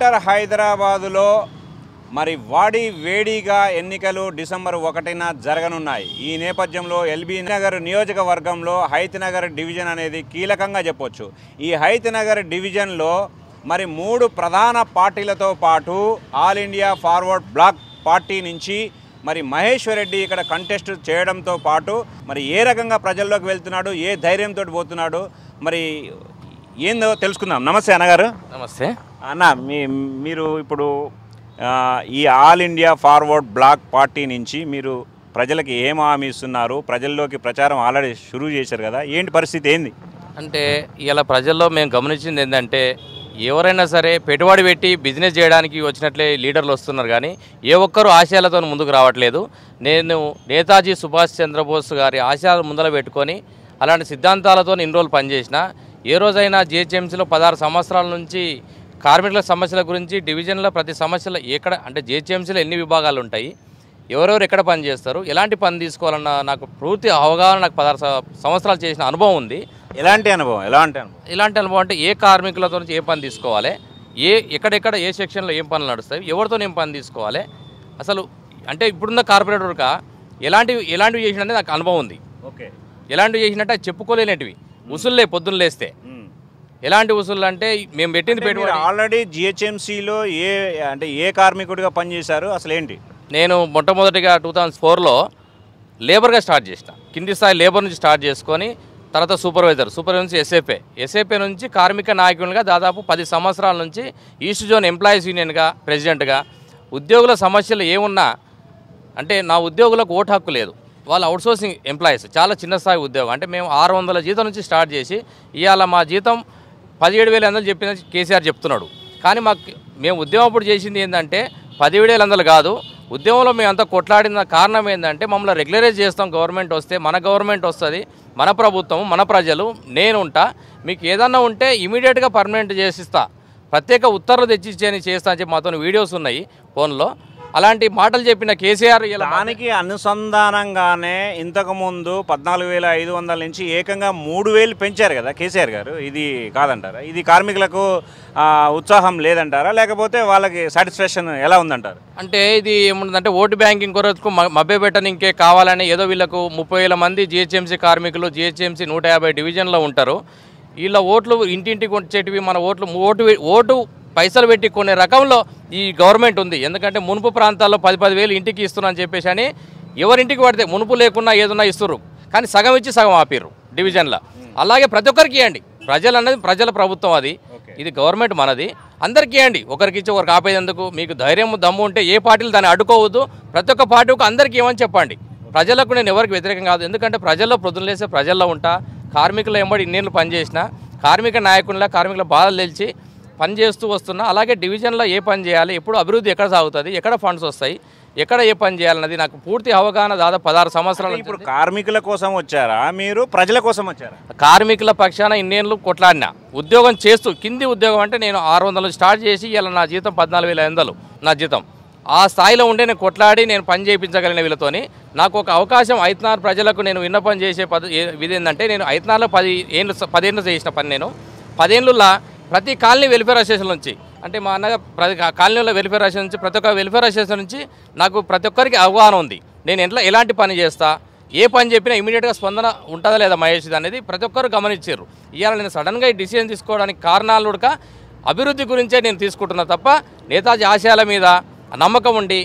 greater హైదరాబాదులో మరి వాడి వేడిగా ఎన్నికలు డిసెంబర్ ఒకటిన జరగనున్నాయి ఈ నేపథ్యంలో ఎల్బీ నగర్ నియోజకవర్గంలో హైతనగర్ డివిజన్ అనేది కీలకంగా చెప్పొచ్చు ఈ హైతనగర్ డివిజన్లో మరి మూడు ప్రధాన పార్టీలతో పాటు All India Forward Bloc party నుంచి మరి మహేశ్వర్ రెడ్డి ఇక్కడ కంటెస్ట్ చేయడంతో పాటు మరి ఏ రకంగా ప్రజల్లోకి వెళ్తున్నాడు ఏ ధైర్యంతో పోతున్నాడు మరి ఏందో తెలుసుకుందాం నమస్తే అన్నగారు నమస్తే అన్న మీ మీరు ఇప్పుడు ఈ All India Forward Bloc party నుంచి మీరు ప్రజలకి ఏం హామీ ఇస్తున్నారు ప్రజల్లోకి ప్రచారం ఆల్రెడీ షురు చేశారు కదా ఏంటి పరిస్థితి ఏంది అంటే ఇలా ప్రజల్లో మేము గమనించింది ఏంటంటే ఎవరైనా సరే పెట్టుబడి పెట్టి బిజినెస్ చేయడానికి వచ్చినట్లే లీడర్లు వస్తున్నారు కానీ ఏ ఒక్కరు ఆశయాలతో ముందుకు రావట్లేదు నేను నేతాజీ సుభాష్ చంద్రబోస్ గారి ఆశయాలు ముందర పెట్టుకొని అలాంటి సిద్ధాంతాలతో ఇన్ని రోజులు పనిచేసిన ఏ రోజైనా జిహెచ్ఎంసీలో పదహారు సంవత్సరాల నుంచి కార్మికుల సమస్యల గురించి డివిజన్లో ప్రతి సమస్యల ఎక్కడ అంటే జిహెచ్ఎంసీలో ఎన్ని విభాగాలు ఉంటాయి ఎవరెవరు ఎక్కడ పని చేస్తారు ఎలాంటి పని తీసుకోవాలన్న నాకు పూర్తి అవగాహన నాకు పదహారు సంవత్సరాలు చేసిన అనుభవం ఉంది ఎలాంటి అనుభవం ఎలాంటి అనుభవం ఎలాంటి అనుభవం అంటే ఏ కార్మికులతో ఏ పని తీసుకోవాలి ఏ ఎక్కడెక్కడ ఏ సెక్షన్లో ఏం పనులు నడుస్తాయి ఎవరితో ఏం పని తీసుకోవాలి అసలు అంటే ఇప్పుడున్న కార్పొరేటర్గా ఎలాంటివి ఎలాంటివి చేసినట్టు నాకు అనుభవం ఉంది ఓకే ఎలాంటివి చేసినట్టు చెప్పుకోలేనటివి ఉసుల్లే పొద్దున్న లేస్తే ఎలాంటి ఉసులు అంటే మేము పెట్టింది పెట్టుకుని ఆల్రెడీ జిహెచ్ఎంసీలో ఏ అంటే ఏ కార్మికుడిగా పనిచేశారు అసలు ఏంటి నేను మొట్టమొదటిగా టూ థౌజండ్ ఫోర్లో లేబర్గా స్టార్ట్ చేసిన కింది స్థాయి లేబర్ నుంచి స్టార్ట్ చేసుకొని తర్వాత సూపర్వైజర్ సూపర్వైజర్ నుంచి ఎస్ఏపే ఎస్ఏపే నుంచి కార్మిక నాయకునిగా దాదాపు పది సంవత్సరాల నుంచి ఈస్ట్ జోన్ ఎంప్లాయీస్ యూనియన్గా ప్రెసిడెంట్గా ఉద్యోగుల సమస్యలు ఏమున్నా అంటే నా ఉద్యోగులకు ఓటు హక్కు లేదు వాళ్ళు అవుట్సోర్సింగ్ ఎంప్లాయీస్ చాలా చిన్న స్థాయి ఉద్యోగం అంటే మేము ఆరు వందల జీతం నుంచి స్టార్ట్ చేసి ఇవాళ మా జీతం పదిహేడు వేల వందలు చెప్పిన కేసీఆర్ చెప్తున్నాడు కానీ మాకు మేము ఉద్యమం అప్పుడు చేసింది ఏంటంటే పదిహేడు వేల వందలు కాదు ఉద్యమంలో మేము అంతా కొట్లాడిన కారణం ఏంటంటే మమ్మల్ని రెగ్యులరైజ్ చేస్తాం గవర్నమెంట్ వస్తే మన గవర్నమెంట్ వస్తుంది మన ప్రభుత్వం మన ప్రజలు నేను ఉంటా మీకు ఏదన్నా ఉంటే ఇమీడియట్గా పర్మనెంట్ చేసిస్తా ప్రత్యేక ఉత్తర్వులు తెచ్చి చేస్తా అని చెప్పి మాతో వీడియోస్ ఉన్నాయి ఫోన్లో అలాంటి మాటలు చెప్పిన కేసీఆర్ దానికి అనుసంధానంగానే ఇంతకుముందు పద్నాలుగు వేల ఐదు వందల నుంచి ఏకంగా మూడు వేలు పెంచారు కదా కేసీఆర్ గారు ఇది కాదంటారా ఇది కార్మికులకు ఉత్సాహం లేదంటారా లేకపోతే వాళ్ళకి సాటిస్ఫాక్షన్ ఎలా ఉందంటారు అంటే ఇది ఏముందంటే ఓటు బ్యాంకింగ్ కొరకు పెట్టని ఇంకే కావాలని ఏదో వీళ్ళకు ముప్పై వేల మంది జిహెచ్ఎంసీ కార్మికులు జిహెచ్ఎంసీ నూట యాభై డివిజన్లో ఉంటారు వీళ్ళ ఓట్లు ఇంటింటికి వచ్చేటివి మన ఓట్లు ఓటు ఓటు పైసలు పెట్టి కొన్ని రకంలో ఈ గవర్నమెంట్ ఉంది ఎందుకంటే మునుపు ప్రాంతాల్లో పది పదివేలు ఇంటికి ఇస్తున్నా అని చెప్పేసి అని ఎవరింటికి పడితే మునుపు లేకున్నా ఏదన్నా ఇస్తున్నారు కానీ సగం ఇచ్చి సగం ఆపిర్రు డివిజన్లో అలాగే ప్రతి ఒక్కరికి ఇవ్వండి ప్రజలు అనేది ప్రజల ప్రభుత్వం అది ఇది గవర్నమెంట్ మనది అందరికీ ఇవ్వండి ఒకరికి ఇచ్చి ఒకరికి ఆపేందుకు మీకు ధైర్యం దమ్ము ఉంటే ఏ పార్టీలు దాన్ని అడ్డుకోవద్దు ప్రతి ఒక్క పార్టీకి అందరికీ ఇవ్వని చెప్పండి ప్రజలకు నేను ఎవరికి వ్యతిరేకం కాదు ఎందుకంటే ప్రజల్లో ప్రొద్దులేసే ప్రజల్లో ఉంటా కార్మికుల ఎంబడి ఇన్నేళ్ళు పనిచేసిన కార్మిక నాయకుల కార్మికుల బాధలు తెలిసి పని చేస్తూ వస్తున్నా అలాగే డివిజన్లో ఏ పని చేయాలి ఎప్పుడు అభివృద్ధి ఎక్కడ సాగుతుంది ఎక్కడ ఫండ్స్ వస్తాయి ఎక్కడ ఏ పని చేయాలన్నది నాకు పూర్తి అవగాహన దాదాపు పదహారు సంవత్సరాలు ఇప్పుడు కార్మికుల కోసం వచ్చారా మీరు ప్రజల కోసం వచ్చారా కార్మికుల పక్షాన ఇన్నేళ్ళు కొట్లాడినా ఉద్యోగం చేస్తూ కింది ఉద్యోగం అంటే నేను ఆరు వందలు స్టార్ట్ చేసి ఇలా నా జీతం పద్నాలుగు వేల నా జీతం ఆ స్థాయిలో ఉండే నేను కొట్లాడి నేను పని చేయించగలిగిన వీళ్ళతోని నాకు ఒక అవకాశం ఐతనార్ ప్రజలకు నేను విన్నపం చేసే పద ఇది ఏంటంటే నేను ఐతనార్లో పది ఏళ్ళు పదేళ్ళు చేసిన పని నేను పదేళ్ళులా ప్రతి కాలనీ వెల్ఫేర్ అసోసియేషన్ నుంచి అంటే మా అన్నగా ప్రతి కాలనీలో వెల్ఫేర్ అసోసియేషన్ నుంచి ప్రతి ఒక్క వెల్ఫేర్ అసోసియేషన్ నుంచి నాకు ప్రతి ఒక్కరికి అవగాహన ఉంది నేను ఎంట్లో ఎలాంటి పని చేస్తా ఏ పని చెప్పినా ఇమీడియట్గా స్పందన ఉంటుందా లేదా మహేష్ అనేది ప్రతి ఒక్కరు గమనించారు ఇవాళ నేను సడన్గా ఈ డిసిజన్ తీసుకోవడానికి కారణాలు ఉడక అభివృద్ధి గురించే నేను తీసుకుంటున్నా తప్ప నేతాజీ ఆశయాల మీద నమ్మకం ఉండి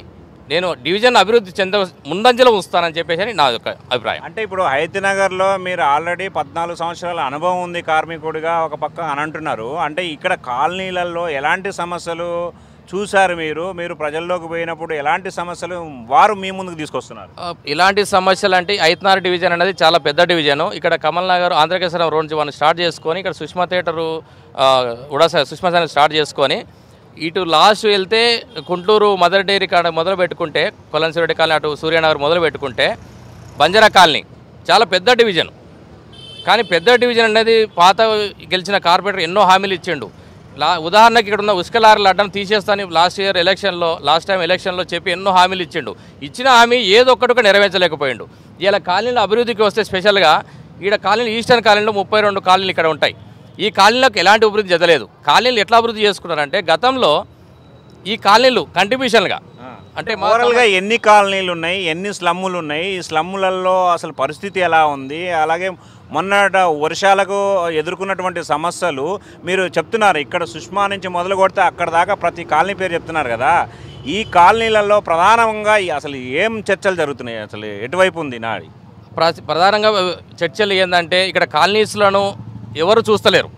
నేను డివిజన్ అభివృద్ధి చెంద ముందంజలో ఉంచుతానని చెప్పేసి నా యొక్క అభిప్రాయం అంటే ఇప్పుడు హైతీనగర్లో మీరు ఆల్రెడీ పద్నాలుగు సంవత్సరాల అనుభవం ఉంది కార్మికుడిగా ఒక పక్క అని అంటున్నారు అంటే ఇక్కడ కాలనీలలో ఎలాంటి సమస్యలు చూశారు మీరు మీరు ప్రజల్లోకి పోయినప్పుడు ఎలాంటి సమస్యలు వారు మీ ముందుకు తీసుకొస్తున్నారు ఇలాంటి సమస్యలు అంటే ఐతనార్ డివిజన్ అనేది చాలా పెద్ద డివిజన్ ఇక్కడ కమల్ నగర్ ఆంధ్రకేశ్వరం రోడ్ నుంచి స్టార్ట్ చేసుకొని ఇక్కడ సుష్మా థియేటరు ఉడాస సుష్మా స్టార్ట్ చేసుకొని ఇటు లాస్ట్ వెళ్తే కుంటూరు మదర్ డైరీ కాడ మొదలు పెట్టుకుంటే కొలంసిరెడ్డి కాలనీ అటు సూర్యనగర్ మొదలు పెట్టుకుంటే బంజారా కాలనీ చాలా పెద్ద డివిజన్ కానీ పెద్ద డివిజన్ అనేది పాత గెలిచిన కార్పొరేటర్ ఎన్నో హామీలు ఇచ్చిండు లా ఉదాహరణకి ఇక్కడ ఉన్న ఉసుక అడ్డం తీసేస్తాను లాస్ట్ ఇయర్ ఎలక్షన్లో లాస్ట్ టైం ఎలక్షన్లో చెప్పి ఎన్నో హామీలు ఇచ్చిండు ఇచ్చిన హామీ ఏదో ఒక్కటిగా నెరవేర్చలేకపోయిండు ఇలా కాలనీల అభివృద్ధికి వస్తే స్పెషల్గా ఈడ కాలనీలు ఈస్టర్న్ కాలనీలో ముప్పై రెండు ఇక్కడ ఉంటాయి ఈ కాలనీలకు ఎలాంటి అభివృద్ధి జరగలేదు కాలనీలు ఎట్లా అభివృద్ధి చేసుకున్నారంటే గతంలో ఈ కాలనీలు కంట్రిబ్యూషన్గా అంటే మోరల్గా ఎన్ని కాలనీలు ఉన్నాయి ఎన్ని స్లమ్ములు ఉన్నాయి ఈ స్లమ్ములలో అసలు పరిస్థితి ఎలా ఉంది అలాగే మొన్నట వర్షాలకు ఎదుర్కొన్నటువంటి సమస్యలు మీరు చెప్తున్నారు ఇక్కడ సుష్మా నుంచి మొదలు కొడితే అక్కడ దాకా ప్రతి కాలనీ పేరు చెప్తున్నారు కదా ఈ కాలనీలలో ప్రధానంగా అసలు ఏం చర్చలు జరుగుతున్నాయి అసలు ఎటువైపు ఉంది నాది ప్రధానంగా చర్చలు ఏంటంటే ఇక్కడ కాలనీస్లను ఎవరు చూస్తలేరు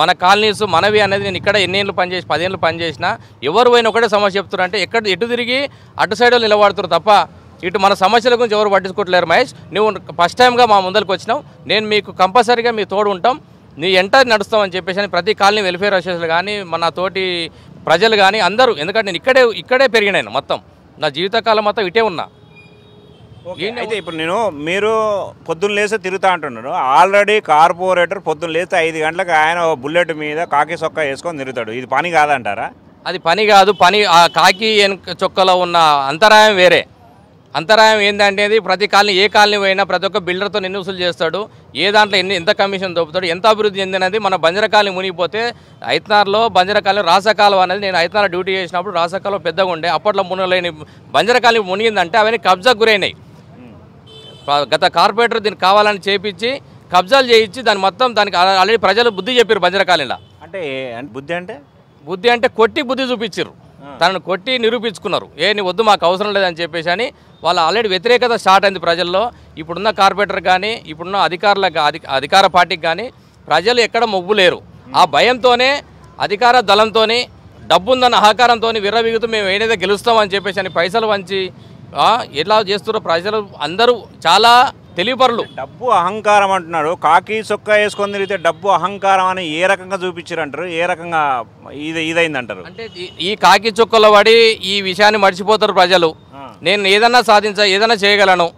మన కాలనీస్ మనవి అనేది నేను ఇక్కడ ఎన్నేళ్ళు పనిచేసి పదేళ్ళు పనిచేసినా ఎవరు పోయినా ఒకటే సమస్య చెప్తున్నారు అంటే ఎక్కడ ఎటు తిరిగి అటు సైడ్ నిలబడుతారు తప్ప ఇటు మన సమస్యల గురించి ఎవరు పట్టించుకోవట్లేరు మహేష్ నువ్వు ఫస్ట్ టైంగా మా ముందరికి వచ్చినావు నేను మీకు కంపల్సరీగా మీ తోడు ఉంటాం నీ ఎంట నడుస్తామని చెప్పేసి ప్రతి కాలనీ వెల్ఫేర్ అసోసియేషన్ కానీ మన తోటి ప్రజలు కానీ అందరూ ఎందుకంటే నేను ఇక్కడే ఇక్కడే పెరిగినాను మొత్తం నా జీవితకాలం మొత్తం ఇటే ఉన్నా అయితే ఇప్పుడు నేను మీరు పొద్దున్న లేస్తే తిరుగుతా అంటున్నాను ఆల్రెడీ కార్పొరేటర్ పొద్దున్న లేస్తే ఐదు గంటలకు ఆయన బుల్లెట్ మీద కాకి చొక్క వేసుకొని తిరుగుతాడు ఇది పని కాదంటారా అది పని కాదు పని కాకి చొక్కలో ఉన్న అంతరాయం వేరే అంతరాయం ఏంటంటే ప్రతి కాలనీ ఏ కాలనీ పోయినా ప్రతి ఒక్క బిల్డర్తో ఎన్ని వసూలు చేస్తాడు ఏ దాంట్లో ఎన్ని ఎంత కమిషన్ దొప్పుతాడు ఎంత అభివృద్ధి చెందినది మన బంజరకాలని మునిగిపోతే ఐతనార్లో బంజరకాలని రాసకాలం అనేది నేను ఐతనార్ డ్యూటీ చేసినప్పుడు రాసకాలం పెద్దగా ఉండే అప్పట్లో మునగలేని బంజరకాలి మునిగిందంటే అవన్నీ కబ్జాకు గురైనాయి గత కార్పొరేటర్ దీన్ని కావాలని చేపించి కబ్జాలు చేయించి దాని మొత్తం దానికి ఆల్రెడీ ప్రజలు బుద్ధి చెప్పారు భద్రకాళీలో అంటే బుద్ధి అంటే బుద్ధి అంటే కొట్టి బుద్ధి చూపించారు తనను కొట్టి నిరూపించుకున్నారు ఏ నీ వద్దు మాకు అవసరం లేదని చెప్పేసి అని వాళ్ళ ఆల్రెడీ వ్యతిరేకత స్టార్ట్ అయింది ప్రజల్లో ఇప్పుడున్న కార్పొరేటర్ కానీ ఇప్పుడున్న అధికారుల అధికార పార్టీకి కానీ ప్రజలు ఎక్కడ మొగ్గు లేరు ఆ భయంతోనే అధికార దళంతో డబ్బుందన్న ఆకారంతో విర్రవిగుతూ మేము ఏదైతే గెలుస్తామని చెప్పేసి అని పైసలు వంచి ఎలా చేస్తారో ప్రజలు అందరూ చాలా తెలివిపరులు డబ్బు అహంకారం అంటున్నారు కాకి చొక్క వేసుకొని తిరిగితే డబ్బు అహంకారం అని ఏ రకంగా చూపించారంటారు ఏ రకంగా ఇది ఇదైందంటారు అంటే ఈ కాకి చొక్కలో పడి ఈ విషయాన్ని మర్చిపోతారు ప్రజలు నేను ఏదన్నా సాధించ ఏదన్నా చేయగలను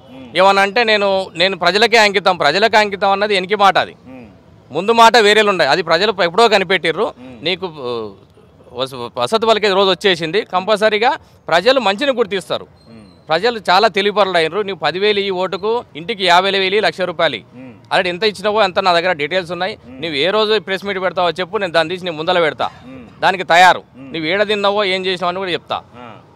ఏమన్నా అంటే నేను నేను ప్రజలకే అంకితం ప్రజలకే అంకితం అన్నది ఎనికి మాట అది ముందు మాట వేరేలు ఉన్నాయి అది ప్రజలు ఎప్పుడో కనిపెట్టిర్రు నీకు వసతి పలికే రోజు వచ్చేసింది కంపల్సరీగా ప్రజలు మంచిని గుర్తిస్తారు ప్రజలు చాలా తెలివిపరులు అయినరు నువ్వు పదివేలు ఈ ఓటుకు ఇంటికి యాభై వేలు లక్ష రూపాయలు అలాంటి ఎంత ఇచ్చినావో ఎంత నా దగ్గర డీటెయిల్స్ ఉన్నాయి నువ్వు ఏ రోజు ప్రెస్ మీట్ పెడతావో చెప్పు నేను దాన్ని తీసి నీ ముందల పెడతా దానికి తయారు నువ్వు ఏడ తిన్నావో ఏం చేసినావు కూడా చెప్తా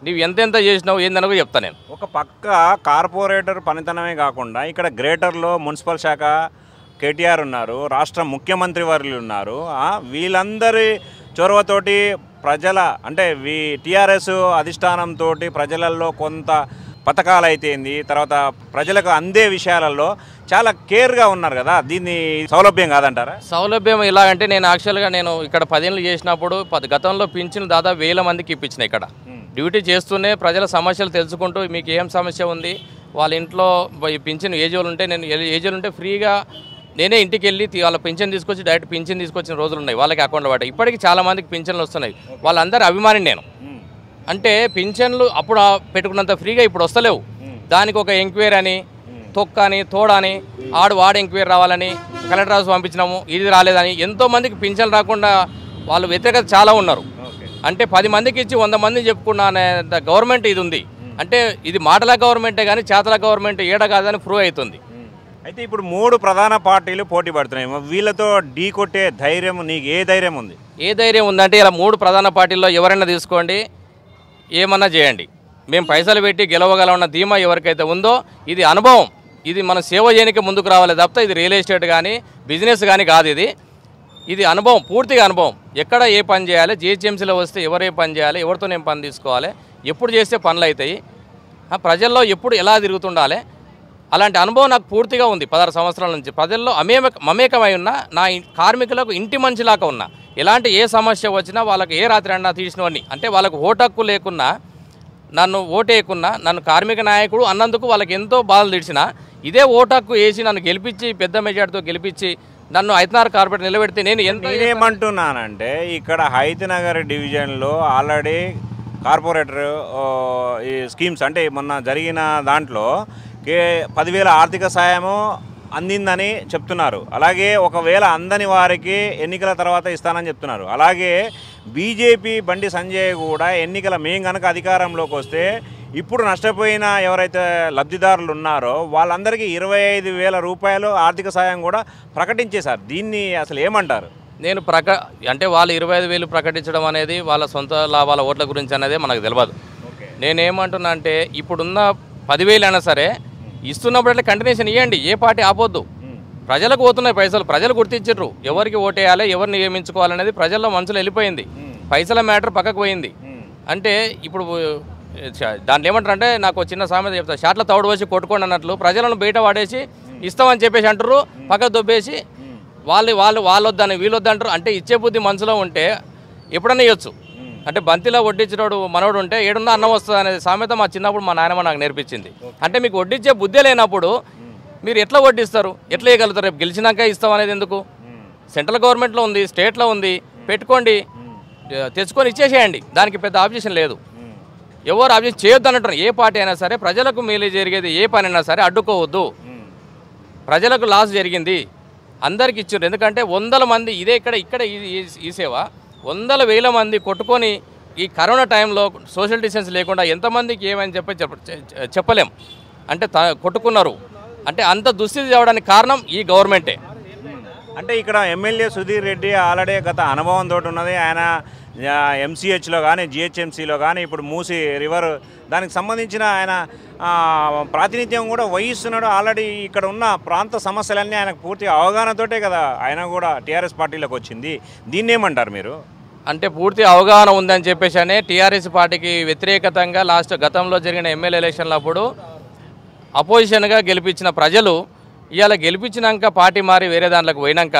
నువ్వు ఎంతెంత చేసినావు ఏందని కూడా చెప్తా నేను ఒక పక్క కార్పొరేటర్ పనితనమే కాకుండా ఇక్కడ గ్రేటర్లో మున్సిపల్ శాఖ కేటీఆర్ ఉన్నారు రాష్ట్ర ముఖ్యమంత్రి వారు ఉన్నారు వీళ్ళందరి చొరవతోటి ప్రజల అంటే వీ టీఆర్ఎస్ అధిష్టానంతో ప్రజలలో కొంత పథకాలు అయితేంది తర్వాత ప్రజలకు అందే విషయాలలో చాలా కేర్గా ఉన్నారు కదా దీన్ని సౌలభ్యం కాదంటారా సౌలభ్యం ఇలాగంటే నేను యాక్చువల్గా నేను ఇక్కడ పదేళ్ళు చేసినప్పుడు గతంలో పింఛన్ దాదాపు వేల మందికి ఇప్పించిన ఇక్కడ డ్యూటీ చేస్తూనే ప్రజల సమస్యలు తెలుసుకుంటూ మీకు ఏం సమస్య ఉంది వాళ్ళ ఇంట్లో పింఛన్ ఏజ్ ఉంటే నేను ఏజ్ ఉంటే ఫ్రీగా నేనే ఇంటికి వెళ్ళి వాళ్ళ పింఛన్ తీసుకొచ్చి డైరెక్ట్ పింఛన్ తీసుకొచ్చిన రోజులు ఉన్నాయి వాళ్ళకి అకౌంట్లో పడ్డాయి ఇప్పటికీ చాలామందికి పింఛన్లు వస్తున్నాయి వాళ్ళందరూ అభిమాని నేను అంటే పింఛన్లు అప్పుడు పెట్టుకున్నంత ఫ్రీగా ఇప్పుడు వస్తలేవు దానికి ఒక ఎంక్వైరీ అని తొక్క అని తోడ అని ఆడు వాడు ఎంక్వైరీ రావాలని కలెక్టర్ హౌస్ పంపించినాము ఇది రాలేదని ఎంతోమందికి పింఛన్లు రాకుండా వాళ్ళు వ్యతిరేకత చాలా ఉన్నారు అంటే పది మందికి ఇచ్చి వంద మంది చెప్పుకున్నానే గవర్నమెంట్ ఇది ఉంది అంటే ఇది మాటల గవర్నమెంటే కానీ చేతల గవర్నమెంట్ ఏడ కాదని ప్రూవ్ అవుతుంది అయితే ఇప్పుడు మూడు ప్రధాన పార్టీలు పోటీ పడుతున్నాయి వీళ్ళతో ఢీ కొట్టే ధైర్యం నీకు ఏ ధైర్యం ఉంది ఏ ధైర్యం ఉందంటే ఇలా మూడు ప్రధాన పార్టీల్లో ఎవరైనా తీసుకోండి ఏమన్నా చేయండి మేము పైసలు పెట్టి ఉన్న ధీమా ఎవరికైతే ఉందో ఇది అనుభవం ఇది మన సేవ చేయడానికి ముందుకు రావాలి తప్ప ఇది రియల్ ఎస్టేట్ కానీ బిజినెస్ కానీ కాదు ఇది ఇది అనుభవం పూర్తిగా అనుభవం ఎక్కడ ఏ పని చేయాలి జిహెచ్ఎంసీలో వస్తే ఎవరు ఏ పని చేయాలి ఎవరితో నేను పని తీసుకోవాలి ఎప్పుడు చేస్తే పనులు అవుతాయి ప్రజల్లో ఎప్పుడు ఎలా తిరుగుతుండాలి అలాంటి అనుభవం నాకు పూర్తిగా ఉంది పదహారు సంవత్సరాల నుంచి ప్రజల్లో అమేమ మమేకమై ఉన్న నా కార్మికులకు ఇంటి మనిషిలాగా ఉన్నా ఎలాంటి ఏ సమస్య వచ్చినా వాళ్ళకు ఏ రాత్రి అన్నా తీసినవన్నీ అంటే వాళ్ళకు ఓటక్కు లేకున్నా నన్ను ఓటేయకున్నా నన్ను కార్మిక నాయకుడు అన్నందుకు వాళ్ళకి ఎంతో బాధలు తీర్చిన ఇదే ఓటక్కు వేసి నన్ను గెలిపించి పెద్ద మెజార్టీతో గెలిపించి నన్ను హైతనగర్ కార్పొరేట్ నిలబెడితే నేను ఏమంటున్నానంటే ఇక్కడ హైతనగర్ డివిజన్లో ఆల్రెడీ కార్పొరేటర్ ఈ స్కీమ్స్ అంటే మొన్న జరిగిన దాంట్లో పదివేల ఆర్థిక సాయము అందిందని చెప్తున్నారు అలాగే ఒకవేళ అందని వారికి ఎన్నికల తర్వాత ఇస్తానని చెప్తున్నారు అలాగే బీజేపీ బండి సంజయ్ కూడా ఎన్నికల మేము కనుక అధికారంలోకి వస్తే ఇప్పుడు నష్టపోయిన ఎవరైతే లబ్ధిదారులు ఉన్నారో వాళ్ళందరికీ ఇరవై ఐదు వేల రూపాయలు ఆర్థిక సాయం కూడా ప్రకటించేశారు దీన్ని అసలు ఏమంటారు నేను ప్రక అంటే వాళ్ళు ఇరవై ఐదు వేలు ప్రకటించడం అనేది వాళ్ళ సొంత లాభాల ఓట్ల గురించి అనేది మనకు తెలియదు నేనేమంటున్నా అంటే ఇప్పుడున్న పదివేలైనా సరే ఇస్తున్నప్పుడు అట్లా కంటిన్యూషన్ ఇవ్వండి ఏ పార్టీ ఆపొద్దు ప్రజలకు పోతున్నాయి పైసలు ప్రజలు గుర్తించరు ఎవరికి ఓటేయాలి ఎవరిని నియమించుకోవాలనేది ప్రజల్లో మనసులో వెళ్ళిపోయింది పైసల మ్యాటర్ పక్కకు పోయింది అంటే ఇప్పుడు దాంట్లో ఏమంటారు అంటే నాకు చిన్న సామెత చెప్తాను షాట్ల తౌడు వేసి కొట్టుకోండి అన్నట్లు ప్రజలను బయట పడేసి ఇస్తామని చెప్పేసి అంటారు పక్క దొబ్బేసి వాళ్ళు వాళ్ళు వాళ్ళొద్దని వీళ్ళొద్దంటారు అంటే ఇచ్చే బుద్ధి మనసులో ఉంటే ఎప్పుడన్నా ఇవ్వచ్చు అంటే బంతిలో వడ్డించినోడు మనోడు ఉంటే ఏడున్నా అన్నం వస్తుంది అనేది సామెత మా చిన్నప్పుడు మా నాయనమ్మ నాకు నేర్పించింది అంటే మీకు వడ్డించే బుద్ధి లేనప్పుడు మీరు ఎట్లా వడ్డిస్తారు ఎట్లా వేయగలుగుతారు రేపు గెలిచినాక ఇస్తాం అనేది ఎందుకు సెంట్రల్ గవర్నమెంట్లో ఉంది స్టేట్లో ఉంది పెట్టుకోండి తెచ్చుకొని ఇచ్చేసేయండి దానికి పెద్ద ఆబ్జెక్షన్ లేదు ఎవరు ఆబ్జెక్ట్ చేయొద్దు అన్నట్టు ఏ పార్టీ అయినా సరే ప్రజలకు మేలు జరిగేది ఏ పని అయినా సరే అడ్డుకోవద్దు ప్రజలకు లాస్ జరిగింది అందరికి ఇచ్చిండ్రు ఎందుకంటే వందల మంది ఇదే ఇక్కడ ఇక్కడ ఈ సేవ వందల వేల మంది కొట్టుకొని ఈ కరోనా టైంలో సోషల్ డిస్టెన్స్ లేకుండా ఎంతమందికి ఏమని చెప్పి చెప్పలేం అంటే కొట్టుకున్నారు అంటే అంత దుస్థితి చేయడానికి కారణం ఈ గవర్నమెంటే అంటే ఇక్కడ ఎమ్మెల్యే సుధీర్ రెడ్డి ఆల్రెడీ గత అనుభవం తోటి ఉన్నది ఆయన ఎంసీహెచ్లో కానీ జిహెచ్ఎంసీలో కానీ ఇప్పుడు మూసి రివర్ దానికి సంబంధించిన ఆయన ప్రాతినిధ్యం కూడా వహిస్తున్నాడు ఆల్రెడీ ఇక్కడ ఉన్న ప్రాంత సమస్యలన్నీ ఆయనకు పూర్తి అవగాహనతోటే కదా ఆయన కూడా టీఆర్ఎస్ పార్టీలోకి వచ్చింది దీన్నేమంటారు మీరు అంటే పూర్తి అవగాహన ఉందని చెప్పేసి అనే టీఆర్ఎస్ పార్టీకి వ్యతిరేకతంగా లాస్ట్ గతంలో జరిగిన ఎమ్మెల్యే ఎలక్షన్లప్పుడు అపోజిషన్గా గెలిపించిన ప్రజలు ఇవాళ గెలిపించినాక పార్టీ మారి వేరే దాంట్లోకి పోయినాక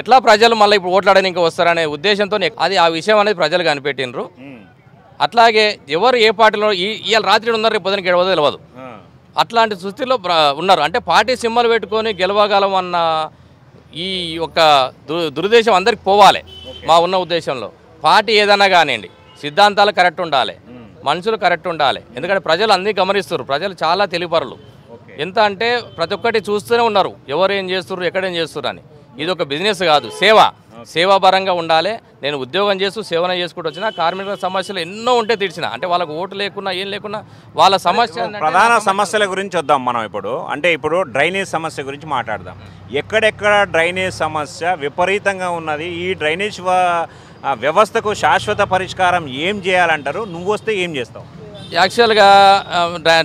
ఎట్లా ప్రజలు మళ్ళీ ఇప్పుడు ఓట్లాడడానికి వస్తారనే ఉద్దేశంతో అది ఆ విషయం అనేది ప్రజలు కనిపెట్టినరు అట్లాగే ఎవరు ఏ పార్టీలో ఇవాళ రాత్రి ఉన్నారు రేపు పొద్దున గెలవదో తెలియదు అట్లాంటి సుస్థితిలో ఉన్నారు అంటే పార్టీ సింబల్ పెట్టుకొని గెలవగలం అన్న ఈ యొక్క దురుద్దేశం అందరికి పోవాలి మా ఉన్న ఉద్దేశంలో పార్టీ ఏదైనా కానివ్వండి సిద్ధాంతాలు కరెక్ట్ ఉండాలి మనుషులు కరెక్ట్ ఉండాలి ఎందుకంటే ప్రజలు అన్నీ గమనిస్తారు ప్రజలు చాలా తెలివిపరులు ఎంత అంటే ప్రతి ఒక్కటి చూస్తూనే ఉన్నారు ఎవరు ఏం చేస్తున్నారు ఎక్కడేం చేస్తున్నారు అని ఇది ఒక బిజినెస్ కాదు సేవ సేవాపరంగా ఉండాలి నేను ఉద్యోగం చేస్తూ సేవన చేసుకుంటూ వచ్చిన కార్మికుల సమస్యలు ఎన్నో ఉంటే తీర్చిన అంటే వాళ్ళకు ఓటు లేకున్నా ఏం లేకున్నా వాళ్ళ సమస్య ప్రధాన సమస్యల గురించి వద్దాం మనం ఇప్పుడు అంటే ఇప్పుడు డ్రైనేజ్ సమస్య గురించి మాట్లాడదాం ఎక్కడెక్కడ డ్రైనేజ్ సమస్య విపరీతంగా ఉన్నది ఈ డ్రైనేజ్ వ్యవస్థకు శాశ్వత పరిష్కారం ఏం చేయాలంటారు నువ్వు వస్తే ఏం చేస్తావు యాక్చువల్గా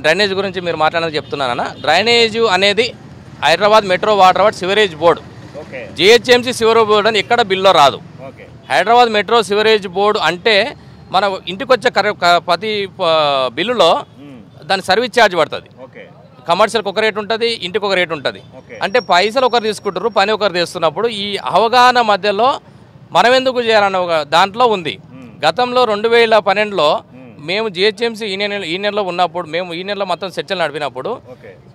డ్రైనేజ్ గురించి మీరు మాట్లాడేది చెప్తున్నానన్నా డ్రైనేజ్ అనేది Hyderabad metro water ward sewerage board GHMC sewer board అని ఎక్కడ బిల్లో రాదు హైదరాబాద్ మెట్రో సివరేజ్ బోర్డు అంటే మన ఇంటికి వచ్చే ప్రతి బిల్లులో దాని సర్వీస్ ఛార్జ్ పడుతుంది కమర్షియల్కి ఒక రేట్ ఉంటుంది ఇంటికి ఒక రేట్ ఉంటుంది అంటే పైసలు ఒకరు తీసుకుంటారు పని ఒకరు తీసుకున్నప్పుడు ఈ అవగాహన మధ్యలో మనం ఎందుకు చేయాలన్న ఒక దాంట్లో ఉంది గతంలో రెండు వేల పన్నెండులో మేము జిహెచ్ఎంసీ ఈ నెలలో ఉన్నప్పుడు మేము నెలలో మొత్తం చర్చలు నడిపినప్పుడు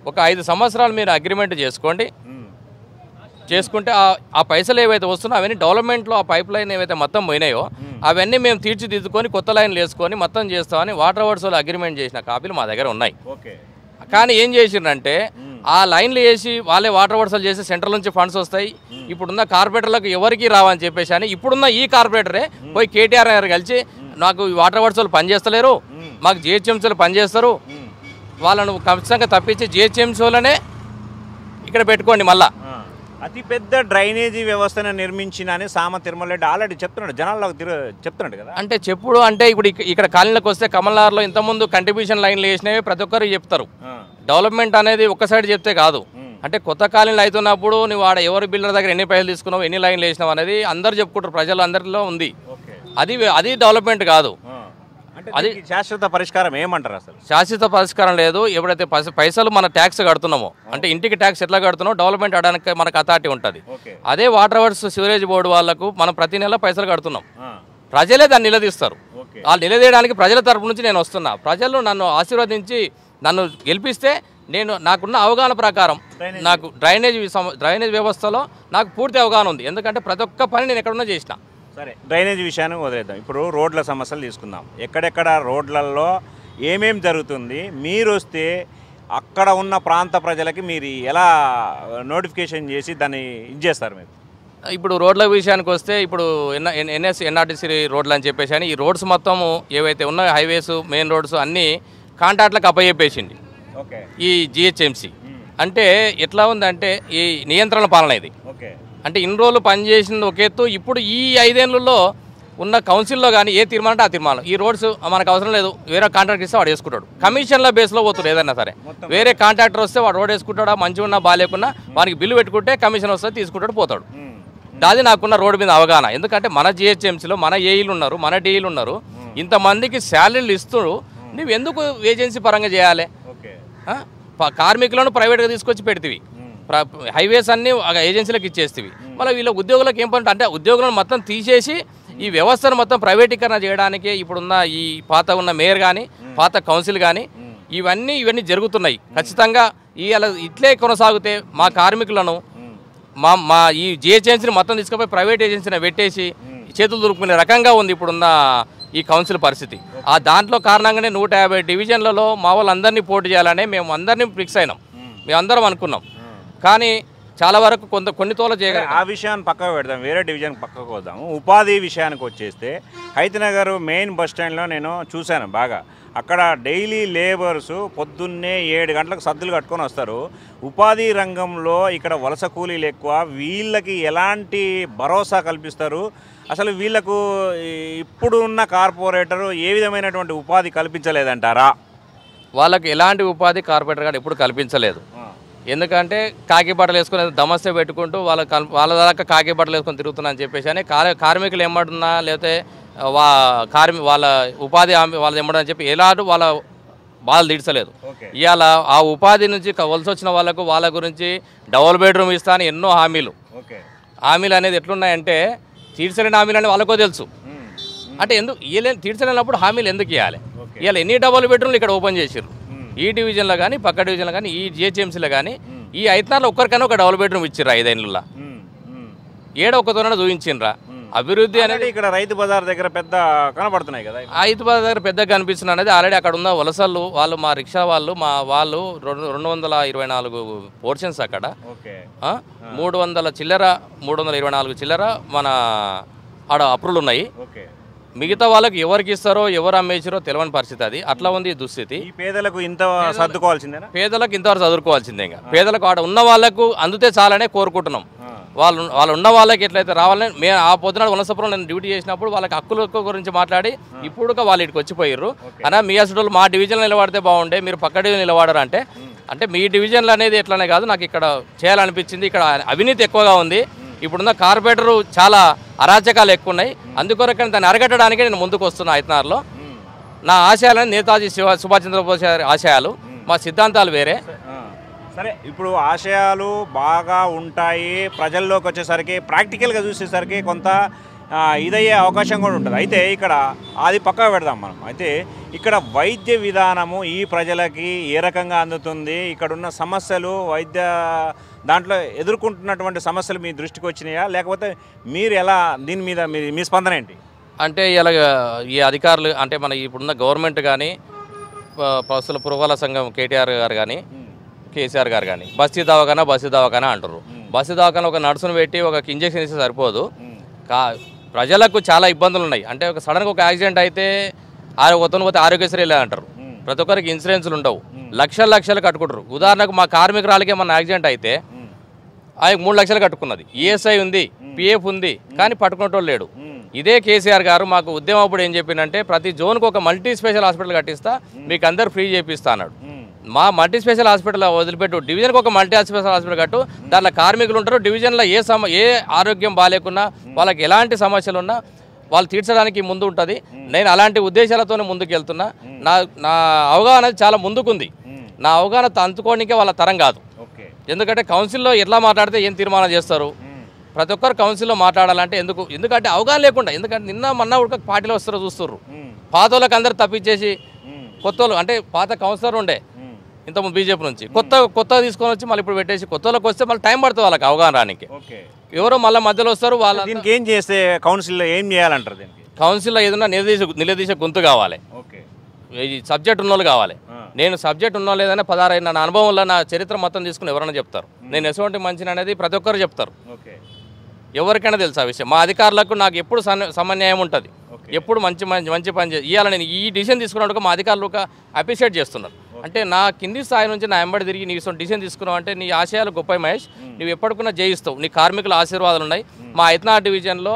ఒక ఐదు సంవత్సరాలు మీరు అగ్రిమెంట్ చేసుకోండి చేసుకుంటే ఆ పైసలు ఏవైతే వస్తున్నాయో అవన్నీ డెవలప్మెంట్లో ఆ పైప్ లైన్ ఏవైతే మొత్తం పోయినాయో అవన్నీ మేము తీర్చిదిద్దుకొని కొత్త లైన్లు వేసుకొని మొత్తం చేస్తామని వాటర్ వాళ్ళు అగ్రిమెంట్ చేసిన కాపీలు మా దగ్గర ఉన్నాయి కానీ ఏం చేసిండే ఆ లైన్లు వేసి వాళ్ళే వాటర్ వర్సలు చేసి సెంట్రల్ నుంచి ఫండ్స్ వస్తాయి ఇప్పుడున్న కార్పొరేటర్లకు ఎవరికి రావని చెప్పేసి అని ఇప్పుడున్న ఈ కార్పొరేటరే పోయి కేటీఆర్ గారు కలిసి నాకు వాటర్ వర్సలు పనిచేస్తలేరు మాకు జిహెచ్ఎంసీలు పనిచేస్తారు వాళ్ళను ఖచ్చితంగా తప్పించి జిహెచ్ఎంసీలోనే ఇక్కడ పెట్టుకోండి మళ్ళీ అతిపెద్ద డ్రైనేజీ వ్యవస్థను నిర్మించిన అని సామ తిరుమలరెడ్డి ఆల్రెడీ చెప్తున్నాడు జనాల్లో చెప్తున్నాడు కదా అంటే చెప్పుడు అంటే ఇప్పుడు ఇక్కడ కాలనీలకు వస్తే కమలార్లో ఇంతకుముందు కంట్రిబ్యూషన్ లైన్లు వేసినవి ప్రతి ఒక్కరు చెప్తారు డెవలప్మెంట్ అనేది ఒక్కసైడ్ సైడ్ చెప్తే కాదు అంటే కొత్త కాలనీలు అవుతున్నప్పుడు నువ్వు ఆడ ఎవరు బిల్డర్ దగ్గర ఎన్ని పైసలు తీసుకున్నావు ఎన్ని లైన్లు వేసినావు అనేది అందరు చెప్పుకుంటారు ప్రజలు అందరిలో ఉంది అది అది డెవలప్మెంట్ కాదు అది శాశ్వత పరిష్కారం ఏమంటారు అసలు శాశ్వత పరిష్కారం లేదు ఎప్పుడైతే పైసలు మన ట్యాక్స్ కడుతున్నామో అంటే ఇంటికి ట్యాక్స్ ఎట్లా కడుతున్నామో డెవలప్మెంట్ అవడానికి మనకు అథారిటీ ఉంటుంది అదే వాటర్ వర్క్స్ సివరేజ్ బోర్డు వాళ్ళకు మనం ప్రతి నెల పైసలు కడుతున్నాం ప్రజలే దాన్ని నిలదీస్తారు వాళ్ళు నిలదీయడానికి ప్రజల తరపు నుంచి నేను వస్తున్నా ప్రజలు నన్ను ఆశీర్వదించి నన్ను గెలిపిస్తే నేను నాకున్న అవగాహన ప్రకారం నాకు డ్రైనేజ్ డ్రైనేజ్ వ్యవస్థలో నాకు పూర్తి అవగాహన ఉంది ఎందుకంటే ప్రతి ఒక్క పని నేను ఎక్కడున్నా చేసిన సరే డ్రైనేజ్ విషయాన్ని వదిలేద్దాం ఇప్పుడు రోడ్ల సమస్యలు తీసుకుందాం ఎక్కడెక్కడ రోడ్లలో ఏమేం జరుగుతుంది మీరు వస్తే అక్కడ ఉన్న ప్రాంత ప్రజలకి మీరు ఎలా నోటిఫికేషన్ చేసి దాన్ని ఇది చేస్తారు మీరు ఇప్పుడు రోడ్ల విషయానికి వస్తే ఇప్పుడు ఎన్ ఎన్ఎస్ ఎన్ఆర్టీసీ రోడ్లు అని చెప్పేసి అని ఈ రోడ్స్ మొత్తం ఏవైతే ఉన్నాయో హైవేస్ మెయిన్ రోడ్స్ అన్నీ కాంట్రాక్ట్లకు ఓకే ఈ జిహెచ్ఎంసీ అంటే ఎట్లా ఉందంటే ఈ నియంత్రణ పాలన ఇది ఓకే అంటే ఇన్ని రోజులు పనిచేసింది ఒక ఎత్తు ఇప్పుడు ఈ ఐదేళ్లలో ఉన్న కౌన్సిల్లో కానీ ఏ తీర్మానం అంటే ఆ తీర్మానం ఈ రోడ్స్ మనకు అవసరం లేదు వేరే కాంట్రాక్ట్ ఇస్తే వాడు వేసుకుంటాడు కమిషన్ల బేస్లో పోతాడు ఏదైనా సరే వేరే కాంట్రాక్టర్ వస్తే వాడు రోడ్ వేసుకుంటాడా మంచిగా ఉన్నా బాగాలేకున్నా వానికి బిల్లు పెట్టుకుంటే కమిషన్ వస్తే తీసుకుంటాడు పోతాడు దాది నాకున్న రోడ్డు మీద అవగాహన ఎందుకంటే మన జిహెచ్ఎంసీలో మన ఏఈలు ఉన్నారు మన డిఈలు ఉన్నారు ఇంతమందికి శాలరీలు ఇస్తుడు నువ్వు ఎందుకు ఏజెన్సీ పరంగా చేయాలి కార్మికులను ప్రైవేట్గా తీసుకొచ్చి పెడితే హైవేస్ ఒక ఏజెన్సీలకు ఇచ్చేస్తే మళ్ళీ వీళ్ళ ఉద్యోగులకు ఏం పని అంటే ఉద్యోగులను మొత్తం తీసేసి ఈ వ్యవస్థను మొత్తం ప్రైవేటీకరణ చేయడానికే ఇప్పుడున్న ఈ పాత ఉన్న మేయర్ కానీ పాత కౌన్సిల్ కానీ ఇవన్నీ ఇవన్నీ జరుగుతున్నాయి ఖచ్చితంగా అలా ఇట్లే కొనసాగితే మా కార్మికులను మా మా ఈ జిహెచ్ఎన్సీని మొత్తం తీసుకుపోయి ప్రైవేట్ ఏజెన్సీని పెట్టేసి చేతులు దొరుకునే రకంగా ఉంది ఇప్పుడున్న ఈ కౌన్సిల్ పరిస్థితి ఆ దాంట్లో కారణంగానే నూట యాభై డివిజన్లలో మా వాళ్ళందరినీ పోటీ చేయాలనే మేము అందరినీ ఫిక్స్ అయినాం మేమందరం అనుకున్నాం కానీ చాలా వరకు కొంత కొన్ని తోల చేయగల ఆ విషయాన్ని పక్కకు పెడదాం వేరే డివిజన్ పక్కకు వద్దాము ఉపాధి విషయానికి వచ్చేస్తే హైతనగర్ మెయిన్ బస్ స్టాండ్లో నేను చూశాను బాగా అక్కడ డైలీ లేబర్స్ పొద్దున్నే ఏడు గంటలకు సద్దులు కట్టుకొని వస్తారు ఉపాధి రంగంలో ఇక్కడ వలస కూలీలు ఎక్కువ వీళ్ళకి ఎలాంటి భరోసా కల్పిస్తారు అసలు వీళ్లకు ఇప్పుడున్న కార్పొరేటరు ఏ విధమైనటువంటి ఉపాధి కల్పించలేదంటారా వాళ్ళకి ఎలాంటి ఉపాధి కార్పొరేటర్ గారు ఎప్పుడు కల్పించలేదు ఎందుకంటే కాకి బట్టలు వేసుకుని దమస్తే పెట్టుకుంటూ వాళ్ళ వాళ్ళ దాకా కాకి బట్టలు వేసుకొని తిరుగుతున్నా అని చెప్పేసి అని కార్మికులు ఏమంటున్నా లేకపోతే వా కార్మి వాళ్ళ ఉపాధి హామీ వాళ్ళు ఇమ్మడం చెప్పి ఎలాంటి వాళ్ళ బాధలు తీర్చలేదు ఇవాళ ఆ ఉపాధి నుంచి వలస వచ్చిన వాళ్ళకు వాళ్ళ గురించి డబుల్ బెడ్రూమ్ ఇస్తా అని ఎన్నో హామీలు హామీలు అనేది ఎట్లున్నాయంటే తీర్చలేని హామీలు అని వాళ్ళకో తెలుసు అంటే ఎందుకు ఇవ్వలేని తీర్చలేనప్పుడు హామీలు ఎందుకు ఇవ్వాలి ఇవాళ ఎన్ని డబుల్ బెడ్రూమ్లు ఇక్కడ ఓపెన్ చేసారు ఈ డివిజన్లో కానీ పక్క డివిజన్లో కానీ ఈ జిహెచ్ఎంసీలో కానీ ఈ ఐదున్నరలో ఒక్కరికైనా ఒక డబుల్ బెడ్రూమ్ ఇచ్చిర్రా ఐదేళ్ళలో ఏడ ఒక్కతోనే చూపించిండ్రా అభివృద్ధి అనేది ఇక్కడ రైతు బజార్ దగ్గర పెద్ద కనబడుతున్నాయి కదా రైతు బజార్ దగ్గర పెద్దగా కనిపిస్తుంది అనేది ఆల్రెడీ అక్కడ ఉన్న వలసలు వాళ్ళు మా రిక్షా వాళ్ళు మా వాళ్ళు రెండు రెండు వందల ఇరవై నాలుగు పోర్షన్స్ అక్కడ మూడు వందల చిల్లర మూడు వందల ఇరవై నాలుగు చిల్లర మన ఆడ అప్రూవల్ ఉన్నాయి మిగతా వాళ్ళకి ఎవరికి ఇస్తారో ఎవరు అమ్మేసారో తెలియని పరిస్థితి అది అట్లా ఉంది దుస్థితి పేదలకు ఇంత సర్దుకోవాల్సిందే పేదలకు ఇంతవరకు చదువుకోవాల్సిందే ఇంకా పేదలకు ఆడ ఉన్న వాళ్ళకు అందితే చాలనే కోరుకుంటున్నాం వాళ్ళు వాళ్ళు ఉన్న వాళ్ళకి ఎట్లయితే రావాలని మేము ఆ పొద్దున వనసపురం నేను డ్యూటీ చేసినప్పుడు వాళ్ళకి హక్కుల గురించి మాట్లాడి ఇప్పుడు వాళ్ళు ఇక్కడికి వచ్చిపోయారు అయినా మీ అసలు మా డివిజన్ నిలబడితే బాగుండే మీరు పక్క డివిజన్ నిలబడారంటే అంటే మీ డివిజన్లు అనేది ఎట్లనే కాదు నాకు ఇక్కడ చేయాలనిపించింది ఇక్కడ అవినీతి ఎక్కువగా ఉంది ఇప్పుడున్న కార్పొరేటర్ చాలా అరాచకాలు ఎక్కువ ఉన్నాయి అందుకొరకని దాన్ని అరగట్టడానికి నేను ముందుకు వస్తున్నా ఐతనార్లో నా ఆశయాలని నేతాజీ శివ సుభాష్ చంద్రబోస్ గారి ఆశయాలు మా సిద్ధాంతాలు వేరే సరే ఇప్పుడు ఆశయాలు బాగా ఉంటాయి ప్రజల్లోకి వచ్చేసరికి ప్రాక్టికల్గా చూసేసరికి కొంత ఇదయ్యే అవకాశం కూడా ఉంటుంది అయితే ఇక్కడ అది పక్కకు పెడదాం మనం అయితే ఇక్కడ వైద్య విధానము ఈ ప్రజలకి ఏ రకంగా అందుతుంది ఇక్కడ ఉన్న సమస్యలు వైద్య దాంట్లో ఎదుర్కొంటున్నటువంటి సమస్యలు మీ దృష్టికి వచ్చినాయా లేకపోతే మీరు ఎలా దీని మీద మీ మీ స్పందన ఏంటి అంటే ఇలా ఈ అధికారులు అంటే మన ఇప్పుడున్న గవర్నమెంట్ కానీ పసుల పురవాల సంఘం కేటీఆర్ గారు కానీ కేసీఆర్ గారు కానీ బస్తీ దవాఖానా బస్తీ దవాఖానా అంటారు బస్తీ దవాఖాన ఒక నర్సును పెట్టి ఒక ఇంజక్షన్ ఇస్తే సరిపోదు కా ప్రజలకు చాలా ఇబ్బందులు ఉన్నాయి అంటే ఒక సడన్గా ఒక యాక్సిడెంట్ అయితే అతను పోతే ఆరోగ్యశ్రీ అంటారు ప్రతి ఒక్కరికి ఇన్సూరెన్స్లు ఉండవు లక్షల లక్షలు కట్టుకుంటారు ఉదాహరణకు మా కార్మికురాలకి ఏమన్నా యాక్సిడెంట్ అయితే ఆయన మూడు లక్షలు కట్టుకున్నది ఈఎస్ఐ e ఉంది పిఎఫ్ ఉంది కానీ పట్టుకునేటోళ్ళు లేడు ఇదే కేసీఆర్ గారు మాకు ఉద్యమం అప్పుడు ఏం చెప్పిందంటే ప్రతి జోన్కు ఒక మల్టీ స్పెషల్ హాస్పిటల్ కట్టిస్తా మీకు అందరు ఫ్రీ చేపిస్తా అన్నాడు మా మల్టీ స్పెషల్ హాస్పిటల్ వదిలిపెట్టు డివిజన్కి ఒక మల్టీ స్పెషల్ హాస్పిటల్ కట్టు దాంట్లో కార్మికులు ఉంటారు డివిజన్లో ఏ సమ ఏ ఆరోగ్యం బాగాలేకున్నా వాళ్ళకి ఎలాంటి సమస్యలు ఉన్నా వాళ్ళు తీర్చడానికి ముందు ఉంటుంది నేను అలాంటి ఉద్దేశాలతోనే ముందుకు వెళ్తున్నా నా నా అవగాహన చాలా ముందుకుంది నా అవగాహన అందుకోవడానికి వాళ్ళ తరం కాదు ఎందుకంటే కౌన్సిల్లో ఎట్లా మాట్లాడితే ఏం తీర్మానం చేస్తారు ప్రతి ఒక్కరు కౌన్సిల్లో మాట్లాడాలంటే ఎందుకు ఎందుకంటే అవగాహన లేకుండా ఎందుకంటే నిన్న మొన్న ఉడక పార్టీలో వస్తారో చూస్తున్నారు పాత వాళ్ళకి అందరు తప్పించేసి కొత్త అంటే పాత కౌన్సిలర్ ఉండే ఇంతకుముందు బీజేపీ నుంచి కొత్త కొత్త తీసుకొని వచ్చి మళ్ళీ ఇప్పుడు పెట్టేసి కొత్తలోకి వస్తే మళ్ళీ టైం పడుతుంది వాళ్ళకి అవగాహన రానికి ఎవరో మళ్ళీ మధ్యలో వస్తారు వాళ్ళు దీనికి ఏం చేస్తే కౌన్సిల్లో ఏం చేయాలంటారు దీనికి కౌన్సిల్లో ఏదైనా నిలదీసే నిలదీసే గొంతు కావాలి సబ్జెక్ట్ ఉన్న కావాలి నేను సబ్జెక్ట్ ఉన్న లేదనే పదహారు నా అనుభవంలో నా చరిత్ర మొత్తం తీసుకుని ఎవరైనా చెప్తారు నేను ఎటువంటి మంచిని అనేది ప్రతి ఒక్కరు చెప్తారు ఎవరికైనా తెలుసు ఆ విషయం మా అధికారులకు నాకు ఎప్పుడు సమన్యాయం ఉంటుంది ఎప్పుడు మంచి మంచి మంచి పని చేయాలని నేను ఈ డిసిషన్ తీసుకున్నట్టుగా మా అధికారులు అప్రిషియేట్ చేస్తున్నారు అంటే నా కింది స్థాయి నుంచి నా ఎంబడి తిరిగి నీ డిసిషన్ తీసుకున్నావు అంటే నీ ఆశయాలు గొప్ప మహేష్ నువ్వు ఎప్పటికన్నా జయిస్తావు నీ కార్మికుల ఆశీర్వాదాలు ఉన్నాయి మా ఐతనా డివిజన్లో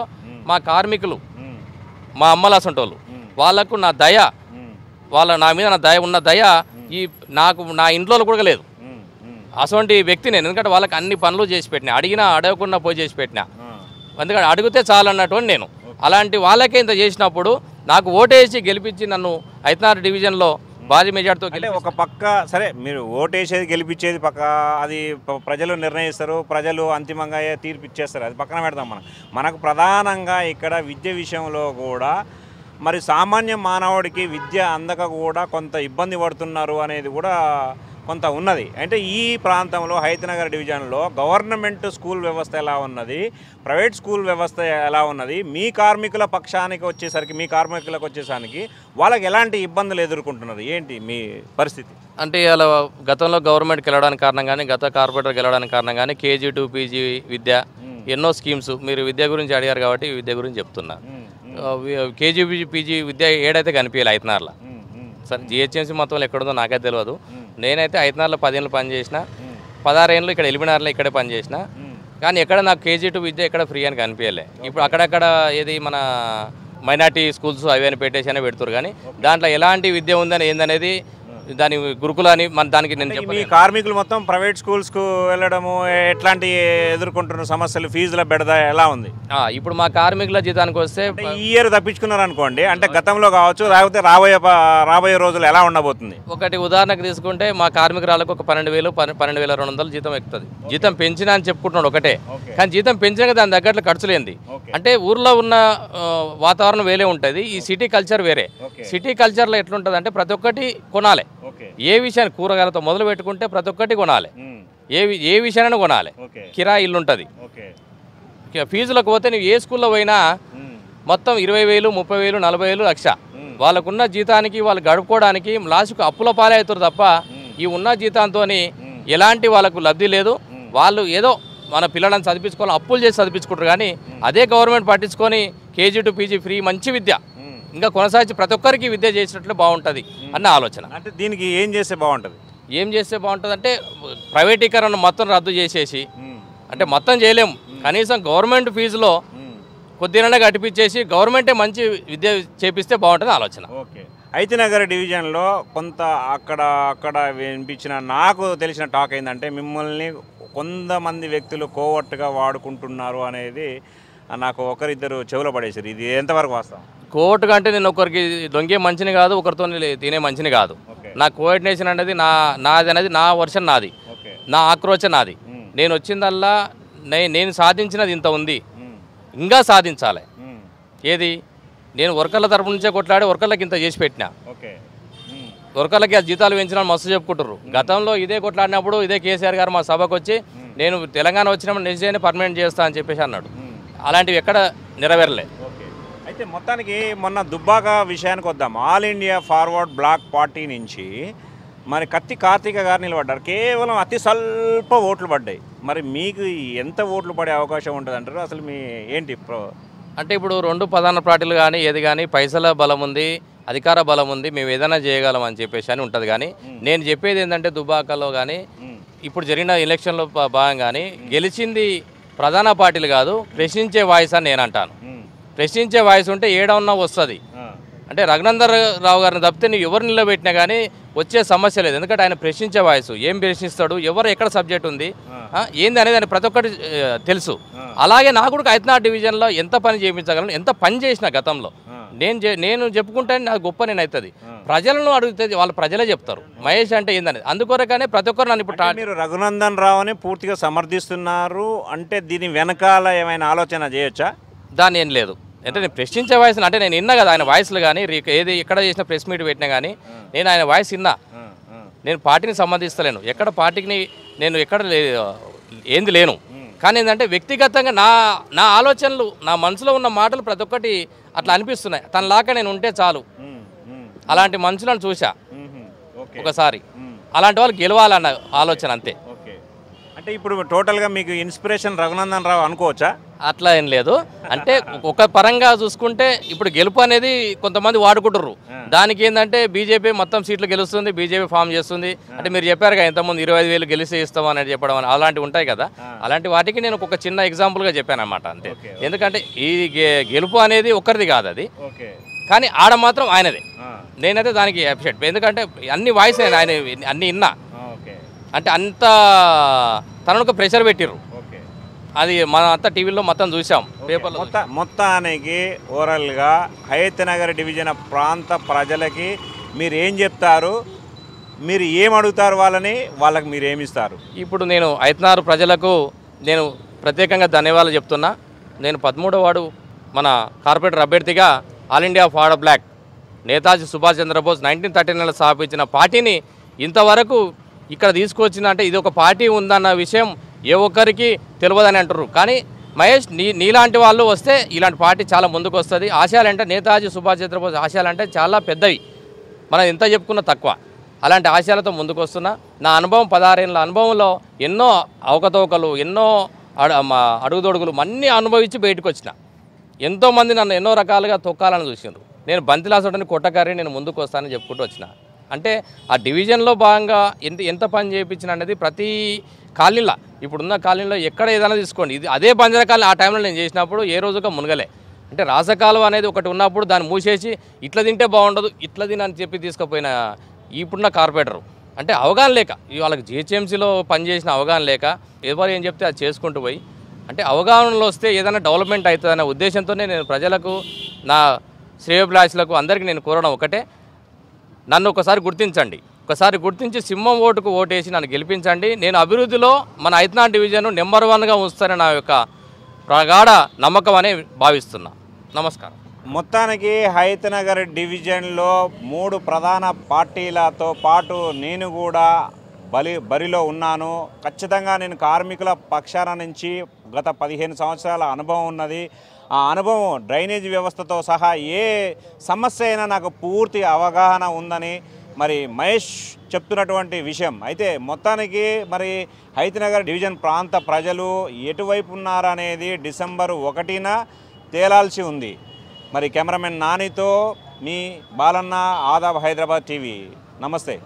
మా కార్మికులు మా అమ్మలాసంటోళ్ళు వాళ్ళకు నా దయ వాళ్ళ నా మీద నా దయ ఉన్న దయ ఈ నాకు నా ఇంట్లో కూడా లేదు అటువంటి వ్యక్తి నేను ఎందుకంటే వాళ్ళకి అన్ని పనులు చేసి పెట్టినా అడిగినా అడగకుండా పోయి చేసి పెట్టినా ఎందుకంటే అడిగితే చాలన్నటువంటి నేను అలాంటి వాళ్ళకే ఇంత చేసినప్పుడు నాకు ఓటేసి గెలిపించి నన్ను ఐతనారు డివిజన్లో భారీ మెజార్టీతో అంటే ఒక పక్క సరే మీరు ఓటేసేది గెలిపించేది పక్క అది ప్రజలు నిర్ణయిస్తారు ప్రజలు అంతిమంగా తీర్పు ఇచ్చేస్తారు అది పక్కన పెడదాం మనం మనకు ప్రధానంగా ఇక్కడ విద్య విషయంలో కూడా మరి సామాన్య మానవుడికి విద్య అందక కూడా కొంత ఇబ్బంది పడుతున్నారు అనేది కూడా కొంత ఉన్నది అంటే ఈ ప్రాంతంలో హైతనగర్ డివిజన్లో గవర్నమెంట్ స్కూల్ వ్యవస్థ ఎలా ఉన్నది ప్రైవేట్ స్కూల్ వ్యవస్థ ఎలా ఉన్నది మీ కార్మికుల పక్షానికి వచ్చేసరికి మీ కార్మికులకు వచ్చేసరికి వాళ్ళకి ఎలాంటి ఇబ్బందులు ఎదుర్కొంటున్నారు ఏంటి మీ పరిస్థితి అంటే ఇలా గతంలో గవర్నమెంట్కి వెళ్ళడానికి కారణం కానీ గత కార్పొరేటర్కి వెళ్ళడానికి కారణం కానీ కేజీ టూ పీజీ విద్య ఎన్నో స్కీమ్స్ మీరు విద్య గురించి అడిగారు కాబట్టి విద్య గురించి చెప్తున్నా కేజీ పీజీ విద్య ఏడైతే కనిపించాలి ఐదున్నరలో సరే జిహెచ్ఎంసీ మొత్తంలో ఎక్కడుందో నాకే తెలియదు నేనైతే ఐదున్నరలో పదిహేనులు పనిచేసిన పదహారేళ్ళు ఇక్కడ ఎలిమినార్లో ఇక్కడే పనిచేసిన కానీ ఎక్కడ నాకు కేజీ టూ విద్య ఎక్కడ ఫ్రీ అని కనిపించలే ఇప్పుడు అక్కడక్కడ ఏది మన మైనార్టీ స్కూల్స్ అవి అని పెట్టేసి అనే పెడుతున్నారు కానీ దాంట్లో ఎలాంటి విద్య ఉందని ఏందనేది దాని అని మన దానికి నేను చెప్పి కార్మికులు మొత్తం ప్రైవేట్ స్కూల్స్కు వెళ్ళడము ఎట్లాంటి ఎదుర్కొంటున్న సమస్యలు ఫీజుల బెడద ఎలా ఉంది ఇప్పుడు మా కార్మికుల జీతానికి వస్తే ఈ ఇయర్ తప్పించుకున్నారు అనుకోండి అంటే గతంలో కావచ్చు లేకపోతే రాబోయే రాబోయే రోజులు ఎలా ఉండబోతుంది ఒకటి ఉదాహరణకు తీసుకుంటే మా కార్మికురాలకు ఒక పన్నెండు వేలు పన్నెండు వేల రెండు వందలు జీతం ఎక్కుతుంది జీతం పెంచిన అని చెప్పుకుంటున్నాడు ఒకటే కానీ జీతం పెంచినాక దాని ఖర్చు ఖర్చులేంది అంటే ఊర్లో ఉన్న వాతావరణం వేరే ఉంటుంది ఈ సిటీ కల్చర్ వేరే సిటీ కల్చర్లో ఎట్లుంటుంది అంటే ప్రతి ఒక్కటి కొనాలి ఏ విషయాన్ని కూరగాయలతో మొదలు పెట్టుకుంటే ప్రతి ఒక్కటి కొనాలి ఏ ఏ విషయాన్ని కొనాలి కిరా ఇల్లు ఉంటుంది ఫీజులకు పోతే నువ్వు ఏ స్కూల్లో పోయినా మొత్తం ఇరవై వేలు ముప్పై వేలు నలభై వేలు లక్ష వాళ్ళకున్న జీతానికి వాళ్ళు గడుపుకోవడానికి లాస్ట్కు అప్పుల పాలే అవుతారు తప్ప ఈ ఉన్న జీతంతో ఎలాంటి వాళ్ళకు లబ్ధి లేదు వాళ్ళు ఏదో మన పిల్లలను చదివించుకోవాలి అప్పులు చేసి చదివించుకుంటారు కానీ అదే గవర్నమెంట్ పట్టించుకొని కేజీ టు పీజీ ఫ్రీ మంచి విద్య ఇంకా కొనసాగించి ప్రతి ఒక్కరికి విద్య చేసినట్లు బాగుంటుంది అన్న ఆలోచన అంటే దీనికి ఏం చేస్తే బాగుంటుంది ఏం చేస్తే బాగుంటుంది అంటే ప్రైవేటీకరణ మొత్తం రద్దు చేసేసి అంటే మొత్తం చేయలేము కనీసం గవర్నమెంట్ ఫీజులో కొద్దిగానే కట్టిపించేసి గవర్నమెంటే మంచి విద్య చేపిస్తే బాగుంటుంది ఆలోచన ఓకే నగర డివిజన్లో కొంత అక్కడ అక్కడ వినిపించిన నాకు తెలిసిన టాక్ ఏంటంటే మిమ్మల్ని కొంతమంది వ్యక్తులు కోవట్టుగా వాడుకుంటున్నారు అనేది నాకు ఒకరిద్దరు చెవులో పడేసారు ఇది ఎంతవరకు వాస్తవం కోర్టు కంటే నేను ఒకరికి దొంగే మంచిని కాదు ఒకరితో తినే మంచిని కాదు నా కోఆర్డినేషన్ అనేది నా నాది అనేది నా వర్షన్ నాది నా ఆక్రోచం నాది నేను వచ్చిందల్లా నేను సాధించినది ఇంత ఉంది ఇంకా సాధించాలి ఏది నేను వర్కర్ల తరపు నుంచే కొట్లాడి వర్కర్లకి ఇంత చేసి పెట్టినా వర్కర్లకి ఆ జీతాలు పెంచిన మస్తు చెప్పుకుంటారు గతంలో ఇదే కొట్లాడినప్పుడు ఇదే కేసీఆర్ గారు మా సభకు వచ్చి నేను తెలంగాణ వచ్చినప్పుడు నిజాన్ని పర్మనెంట్ చేస్తా అని చెప్పేసి అన్నాడు అలాంటివి ఎక్కడ నెరవేరలే అయితే మొత్తానికి మొన్న దుబ్బాక విషయానికి వద్దాం All India Forward Bloc party నుంచి మరి కత్తి కార్తీక గారు నిలబడ్డారు కేవలం అతి స్వల్ప ఓట్లు పడ్డాయి మరి మీకు ఎంత ఓట్లు పడే అవకాశం ఉంటుంది అంటారు అసలు మీ ఏంటి అంటే ఇప్పుడు రెండు ప్రధాన పార్టీలు కానీ ఏది కానీ పైసల బలం ఉంది అధికార బలం ఉంది మేము ఏదైనా చేయగలం అని చెప్పేసి అని ఉంటుంది కానీ నేను చెప్పేది ఏంటంటే దుబ్బాకలో కానీ ఇప్పుడు జరిగిన ఎలక్షన్లో భాగం కానీ గెలిచింది ప్రధాన పార్టీలు కాదు ప్రశ్నించే వాయిస్ అని నేను అంటాను ప్రశ్నించే వాయిస్ ఉంటే ఏడవన్నా వస్తుంది అంటే రఘునందర్ రావు గారిని తప్పితే నువ్వు ఎవరు నిలబెట్టినా కానీ వచ్చే సమస్య లేదు ఎందుకంటే ఆయన ప్రశ్నించే వాయిస్ ఏం ప్రశ్నిస్తాడు ఎవరు ఎక్కడ సబ్జెక్ట్ ఉంది ఏంది అనేది ఆయన ప్రతి ఒక్కటి తెలుసు అలాగే నాకు కూడా హైదరాబాద్ డివిజన్లో ఎంత పని చేయించగలను ఎంత పని చేసిన గతంలో నేను నేను చెప్పుకుంటే నాకు గొప్ప నేను అవుతుంది ప్రజలను అడిగితే వాళ్ళు ప్రజలే చెప్తారు మహేష్ అంటే ఏందనేది అందుకొరకనే ప్రతి ఒక్కరు నన్ను ఇప్పుడు మీరు రఘునందన్ రావుని పూర్తిగా సమర్థిస్తున్నారు అంటే దీని వెనకాల ఏమైనా ఆలోచన చేయొచ్చా దాన్ని ఏం లేదు అంటే నేను ప్రశ్నించే వాయిస్ అంటే నేను విన్నా కదా ఆయన వాయిస్లు కానీ ఏది ఎక్కడ చేసిన ప్రెస్ మీట్ పెట్టినా కానీ నేను ఆయన వాయిస్ విన్నా నేను పార్టీని సంబంధిస్తలేను ఎక్కడ పార్టీని నేను ఎక్కడ ఏంది లేను కానీ ఏంటంటే వ్యక్తిగతంగా నా నా ఆలోచనలు నా మనసులో ఉన్న మాటలు ప్రతి ఒక్కటి అట్లా అనిపిస్తున్నాయి తన లాగా నేను ఉంటే చాలు అలాంటి మనుషులను చూసా ఒకసారి అలాంటి వాళ్ళు గెలవాలన్న ఆలోచన అంతే అంటే ఇప్పుడు టోటల్గా మీకు ఇన్స్పిరేషన్ రఘునందన్ రావు అనుకోవచ్చా అట్లా ఏం లేదు అంటే ఒక పరంగా చూసుకుంటే ఇప్పుడు గెలుపు అనేది కొంతమంది వాడుకుంటారు దానికి ఏంటంటే బీజేపీ మొత్తం సీట్లు గెలుస్తుంది బీజేపీ ఫామ్ చేస్తుంది అంటే మీరు చెప్పారు కదా ఇంతకుముందు ఇరవై ఐదు వేలు గెలిచి ఇస్తామని చెప్పడం అని అలాంటివి ఉంటాయి కదా అలాంటి వాటికి నేను ఒక చిన్న ఎగ్జాంపుల్గా చెప్పాను అనమాట అంతే ఎందుకంటే ఈ గెలుపు అనేది ఒక్కరిది కాదు అది కానీ ఆడ మాత్రం ఆయనది నేనైతే దానికి అప్సెట్ ఎందుకంటే అన్ని వాయిస్ ఆయన అన్ని ఇన్నా అంటే అంత తనకు ప్రెషర్ పెట్టిర్రు అది మన అంతా టీవీలో మొత్తం చూసాం పేపర్లో మొత్తానికి ఓవరాల్గా నగర్ డివిజన్ ప్రాంత ప్రజలకి మీరు ఏం చెప్తారు మీరు ఏం అడుగుతారు వాళ్ళని వాళ్ళకి మీరు ఏమిస్తారు ఇప్పుడు నేను హయత్నగర్ ప్రజలకు నేను ప్రత్యేకంగా ధన్యవాదాలు చెప్తున్నా నేను పదమూడో వాడు మన కార్పొరేటర్ అభ్యర్థిగా All India Forward Bloc Netaji Subhash Chandrabose nineteen thirty నైన్లో స్థాపించిన పార్టీని ఇంతవరకు ఇక్కడ తీసుకొచ్చిందంటే ఇది ఒక పార్టీ ఉందన్న విషయం ఏ ఒక్కరికి తెలియదని అంటారు కానీ మహేష్ నీ నీలాంటి వాళ్ళు వస్తే ఇలాంటి పార్టీ చాలా ముందుకు వస్తుంది ఆశయాలంటే నేతాజీ సుభాష్ చంద్రబోస్ ఆశయాలంటే చాలా పెద్దవి మనం ఎంత చెప్పుకున్నా తక్కువ అలాంటి ఆశయాలతో ముందుకు వస్తున్నా నా అనుభవం పదహారేళ్ళ అనుభవంలో ఎన్నో అవకతవకలు ఎన్నో అడుగుదొడుగులు అన్నీ అనుభవించి బయటకు వచ్చిన ఎంతోమంది నన్ను ఎన్నో రకాలుగా తొక్కాలని చూసిండ్రు నేను బంతిలాసోటని కొట్టకారి నేను ముందుకు వస్తానని చెప్పుకుంటూ వచ్చిన అంటే ఆ డివిజన్లో భాగంగా ఎంత ఎంత పని చేయించిన అనేది ప్రతి కాలనీలో ఇప్పుడున్న కాలనీలో ఎక్కడ ఏదైనా తీసుకోండి ఇది అదే బంజర ఆ టైంలో నేను చేసినప్పుడు ఏ రోజుగా మునగలే అంటే రాసకాలువ అనేది ఒకటి ఉన్నప్పుడు దాన్ని మూసేసి ఇట్ల తింటే బాగుండదు ఇట్ల తిన అని చెప్పి తీసుకుపోయిన ఇప్పుడున్న కార్పొరేటరు అంటే అవగాహన లేక వాళ్ళకి జిహెచ్ఎంసీలో పనిచేసిన అవగాహన లేక ఎవరు ఏం చెప్తే అది చేసుకుంటూ పోయి అంటే అవగాహనలో వస్తే ఏదైనా డెవలప్మెంట్ అనే ఉద్దేశంతోనే నేను ప్రజలకు నా శ్రేయోభిలాషులకు అందరికీ నేను కోరడం ఒకటే నన్ను ఒకసారి గుర్తించండి ఒకసారి గుర్తించి సింహం ఓటుకు ఓటేసి నన్ను గెలిపించండి నేను అభివృద్ధిలో మన ఐదునా డివిజన్ నెంబర్ వన్గా ఉంచుతారని నా యొక్క ప్రగాఢ నమ్మకం అనే భావిస్తున్నా నమస్కారం మొత్తానికి హైతనగర్ డివిజన్లో మూడు ప్రధాన పార్టీలతో పాటు నేను కూడా బలి బరిలో ఉన్నాను ఖచ్చితంగా నేను కార్మికుల పక్షాన నుంచి గత పదిహేను సంవత్సరాల అనుభవం ఉన్నది ఆ అనుభవం డ్రైనేజ్ వ్యవస్థతో సహా ఏ సమస్య అయినా నాకు పూర్తి అవగాహన ఉందని మరి మహేష్ చెప్తున్నటువంటి విషయం అయితే మొత్తానికి మరి హైతనగర్ డివిజన్ ప్రాంత ప్రజలు ఎటువైపు ఉన్నారనేది డిసెంబర్ ఒకటిన తేలాల్సి ఉంది మరి కెమెరామెన్ నానితో మీ బాలన్న ఆదాబ్ హైదరాబాద్ టీవీ నమస్తే